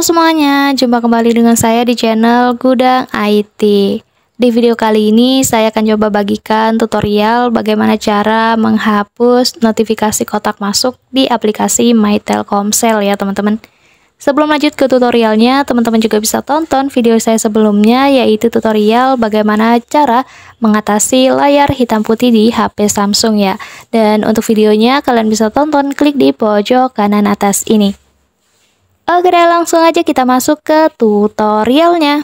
Halo semuanya, jumpa kembali dengan saya di channel Gudang IT. Di video kali ini saya akan coba bagikan tutorial bagaimana cara menghapus notifikasi kotak masuk di aplikasi My Telkomsel ya teman-teman. Sebelum lanjut ke tutorialnya, teman-teman juga bisa tonton video saya sebelumnya yaitu tutorial bagaimana cara mengatasi layar hitam putih di HP Samsung ya. Dan untuk videonya kalian bisa tonton klik di pojok kanan atas ini. Oke deh, langsung aja kita masuk ke tutorialnya.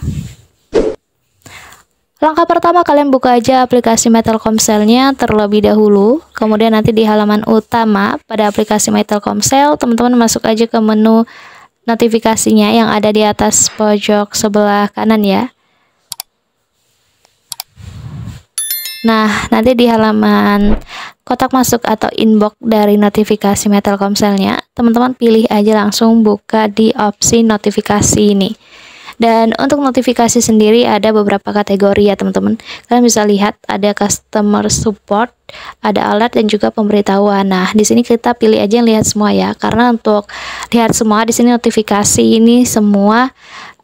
Langkah pertama kalian buka aja aplikasi Metalcomcell-nya terlebih dahulu. Kemudian nanti di halaman utama pada aplikasi Metalcomcell, teman-teman masuk aja ke menu notifikasinya yang ada di atas pojok sebelah kanan ya. Nah, nanti di halaman kotak masuk atau inbox dari notifikasi metal teman-teman pilih aja langsung buka di opsi notifikasi ini. Dan untuk notifikasi sendiri ada beberapa kategori ya teman-teman. Kalian bisa lihat ada customer support, ada alert dan juga pemberitahuan. Nah, di sini kita pilih aja yang lihat semua ya. Karena untuk lihat semua di sini notifikasi ini semua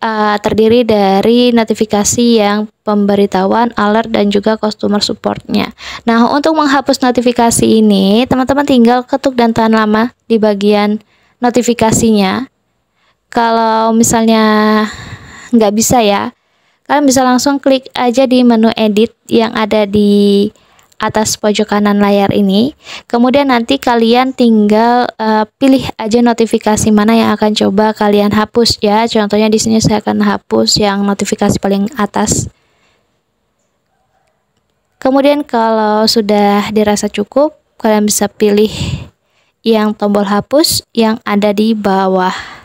uh, terdiri dari notifikasi yang pemberitahuan, alert, dan juga customer supportnya. Nah, untuk menghapus notifikasi ini, teman-teman tinggal ketuk dan tahan lama di bagian notifikasinya. Kalau misalnya nggak bisa ya, kalian bisa langsung klik aja di menu edit yang ada di atas pojok kanan layar ini. Kemudian nanti kalian tinggal uh, pilih aja notifikasi mana yang akan coba kalian hapus ya. Contohnya di sini saya akan hapus yang notifikasi paling atas. Kemudian kalau sudah dirasa cukup, kalian bisa pilih yang tombol hapus yang ada di bawah.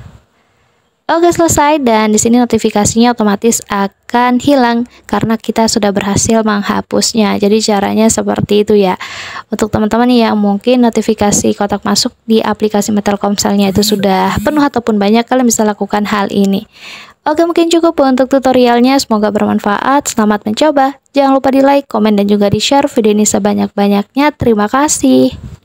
Oke selesai dan di sini notifikasinya otomatis akan hilang karena kita sudah berhasil menghapusnya. Jadi caranya seperti itu ya. Untuk teman-teman yang mungkin notifikasi kotak masuk di aplikasi Telkomselnya itu sudah penuh ataupun banyak, kalian bisa lakukan hal ini. Oke mungkin cukup untuk tutorialnya, semoga bermanfaat, selamat mencoba. Jangan lupa di like, komen, dan juga di share video ini sebanyak-banyaknya. Terima kasih.